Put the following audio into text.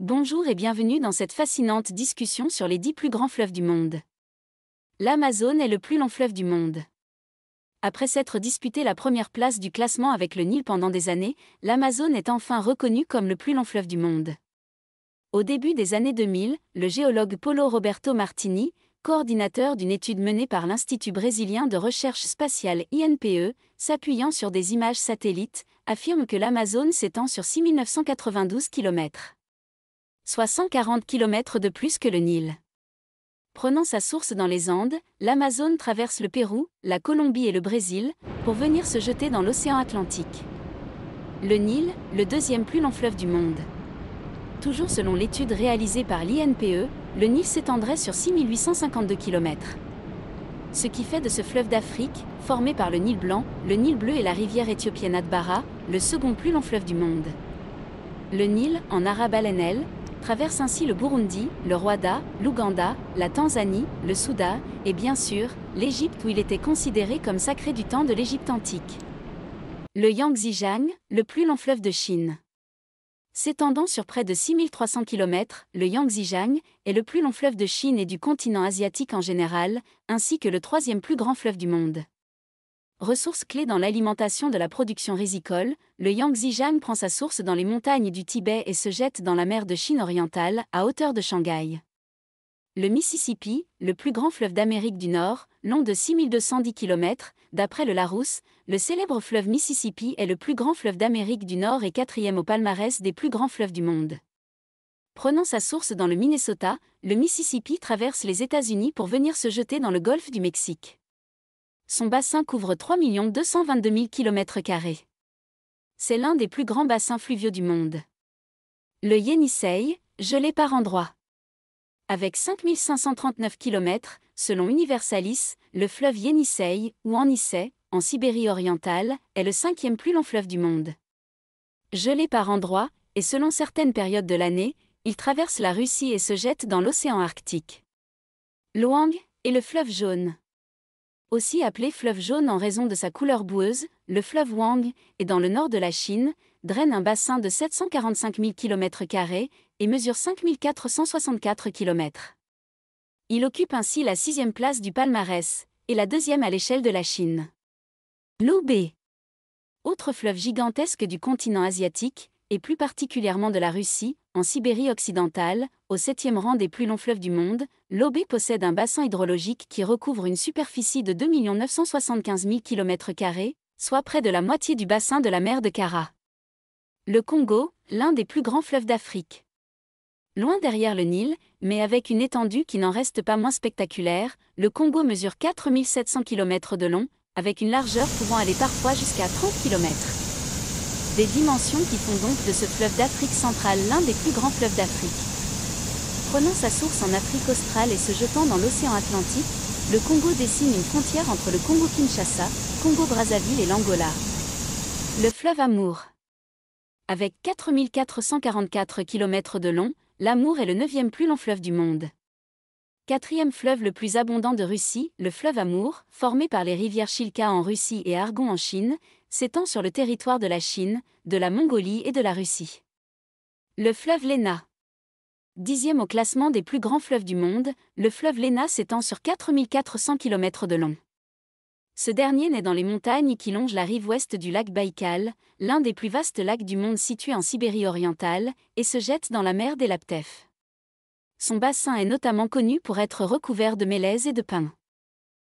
Bonjour et bienvenue dans cette fascinante discussion sur les 10 plus grands fleuves du monde. L'Amazone est le plus long fleuve du monde. Après s'être disputé la première place du classement avec le Nil pendant des années, l'Amazone est enfin reconnue comme le plus long fleuve du monde. Au début des années 2000, le géologue Paulo Roberto Martini, coordinateur d'une étude menée par l'Institut brésilien de recherche spatiale INPE, s'appuyant sur des images satellites, affirme que l'Amazone s'étend sur 6992 km soit 140 km de plus que le Nil. Prenant sa source dans les Andes, l'Amazone traverse le Pérou, la Colombie et le Brésil pour venir se jeter dans l'océan Atlantique. Le Nil, le deuxième plus long fleuve du monde. Toujours selon l'étude réalisée par l'INPE, le Nil s'étendrait sur 6852 km. Ce qui fait de ce fleuve d'Afrique, formé par le Nil blanc, le Nil bleu et la rivière éthiopienne Atbara, le second plus long fleuve du monde. Le Nil, en arabe al traverse ainsi le Burundi, le Rwanda, l'Ouganda, la Tanzanie, le Soudan, et bien sûr, l'Égypte où il était considéré comme sacré du temps de l'Égypte antique. Le Yangtze-Jiang, le plus long fleuve de Chine. S'étendant sur près de 6300 km, le Yangtze-Jiang est le plus long fleuve de Chine et du continent asiatique en général, ainsi que le troisième plus grand fleuve du monde. Ressource clé dans l'alimentation de la production résicole, le Yangtze-Jiang prend sa source dans les montagnes du Tibet et se jette dans la mer de Chine orientale, à hauteur de Shanghai. Le Mississippi, le plus grand fleuve d'Amérique du Nord, long de 6210 km, d'après le Larousse, le célèbre fleuve Mississippi est le plus grand fleuve d'Amérique du Nord et quatrième au palmarès des plus grands fleuves du monde. Prenant sa source dans le Minnesota, le Mississippi traverse les États-Unis pour venir se jeter dans le golfe du Mexique. Son bassin couvre 3 222 000 km. C'est l'un des plus grands bassins fluviaux du monde. Le Yenisei, gelé par endroits. Avec 5539 km, selon Universalis, le fleuve Yenisei, ou Anissei, en Sibérie orientale, est le cinquième plus long fleuve du monde. Gelé par endroits, et selon certaines périodes de l'année, il traverse la Russie et se jette dans l'océan Arctique. Luang est le fleuve jaune. Aussi appelé fleuve jaune en raison de sa couleur boueuse, le fleuve Wang, est dans le nord de la Chine, draine un bassin de 745 000 km et mesure 5464 km. Il occupe ainsi la sixième place du palmarès, et la deuxième à l'échelle de la Chine. L'Oubé. Autre fleuve gigantesque du continent asiatique, et plus particulièrement de la Russie, en Sibérie occidentale, au septième rang des plus longs fleuves du monde, l'Obé possède un bassin hydrologique qui recouvre une superficie de 2 975 000 km soit près de la moitié du bassin de la mer de Kara. Le Congo, l'un des plus grands fleuves d'Afrique. Loin derrière le Nil, mais avec une étendue qui n'en reste pas moins spectaculaire, le Congo mesure 4700 km de long, avec une largeur pouvant aller parfois jusqu'à 30 km des dimensions qui font donc de ce fleuve d'Afrique centrale l'un des plus grands fleuves d'Afrique. Prenant sa source en Afrique australe et se jetant dans l'océan Atlantique, le Congo dessine une frontière entre le Congo-Kinshasa, Congo-Brazzaville et l'Angola. Le fleuve Amour. Avec 4444 km de long, l'Amour est le neuvième plus long fleuve du monde. Quatrième fleuve le plus abondant de Russie, le fleuve Amour, formé par les rivières Chilka en Russie et Argon en Chine, s'étend sur le territoire de la Chine, de la Mongolie et de la Russie. Le fleuve Lena. Dixième au classement des plus grands fleuves du monde, le fleuve Lena s'étend sur 4400 km de long. Ce dernier naît dans les montagnes qui longent la rive ouest du lac Baïkal, l'un des plus vastes lacs du monde situé en Sibérie orientale, et se jette dans la mer des Laptev. Son bassin est notamment connu pour être recouvert de mélèzes et de pins.